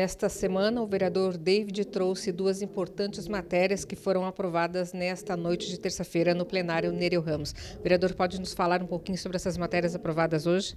Nesta semana, o vereador David trouxe duas importantes matérias que foram aprovadas nesta noite de terça-feira no plenário Nereu Ramos. O vereador, pode nos falar um pouquinho sobre essas matérias aprovadas hoje?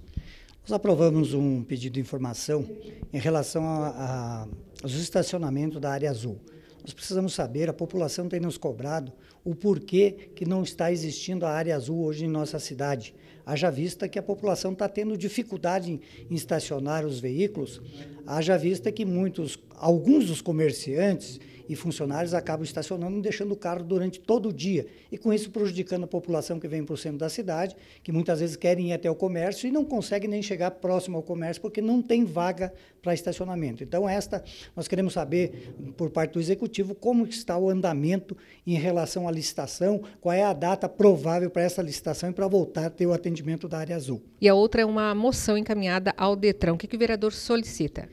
Nós aprovamos um pedido de informação em relação aos estacionamentos da área azul. Nós precisamos saber, a população tem nos cobrado o porquê que não está existindo a área azul hoje em nossa cidade. Haja vista que a população está tendo dificuldade em, estacionar os veículos, haja vista que muitos, alguns dos comerciantes e funcionários acabam estacionando, e deixando o carro durante todo o dia. E com isso prejudicando a população que vem para o centro da cidade, que muitas vezes querem ir até o comércio e não conseguem nem chegar próximo ao comércio porque não tem vaga para estacionamento. Então, esta, nós queremos saber, por parte do Executivo, como está o andamento em relação à licitação, qual é a data provável para essa licitação e para voltar a ter o atendimento da área azul. E a outra é uma moção encaminhada ao DETRAN. O que, que o vereador solicita?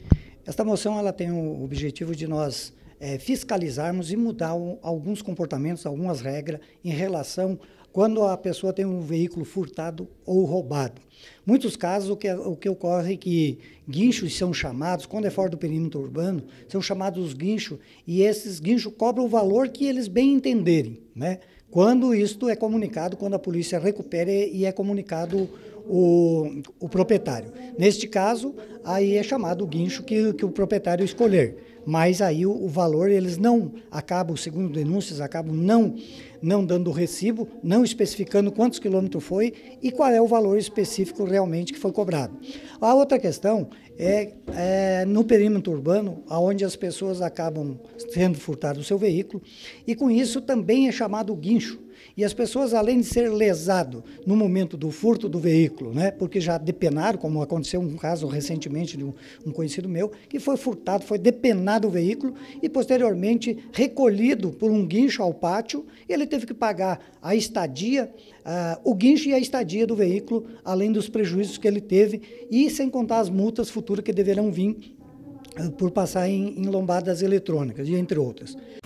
Esta moção ela tem o objetivo de nós é, fiscalizarmos e mudar um, alguns comportamentos, algumas regras em relação quando a pessoa tem um veículo furtado ou roubado. Muitos casos, o que, é, o que ocorre é que guinchos são chamados, quando é fora do perímetro urbano, são chamados guinchos, e esses guinchos cobram o valor que eles bem entenderem, né? Quando isto é comunicado, quando a polícia recupera e é comunicado o, o proprietário. Neste caso, aí é chamado o guincho que, que o proprietário escolher. Mas aí o, o valor, eles não acabam, segundo denúncias, acabam não, não dando o recibo, não especificando quantos quilômetros foi e qual é o valor específico realmente que foi cobrado. A outra questão é, é no perímetro urbano, onde as pessoas acabam sendo furtadas o seu veículo, e com isso também é chamado guincho e as pessoas, além de ser lesado no momento do furto do veículo, né, porque já depenaram, como aconteceu um caso recentemente de um, um conhecido meu, que foi furtado, foi depenado o veículo e posteriormente recolhido por um guincho ao pátio, ele teve que pagar a estadia, uh, o guincho e a estadia do veículo, além dos prejuízos que ele teve, e sem contar as multas futuras que deverão vir ah, por passar em, em, lombadas eletrônicas, e entre outras.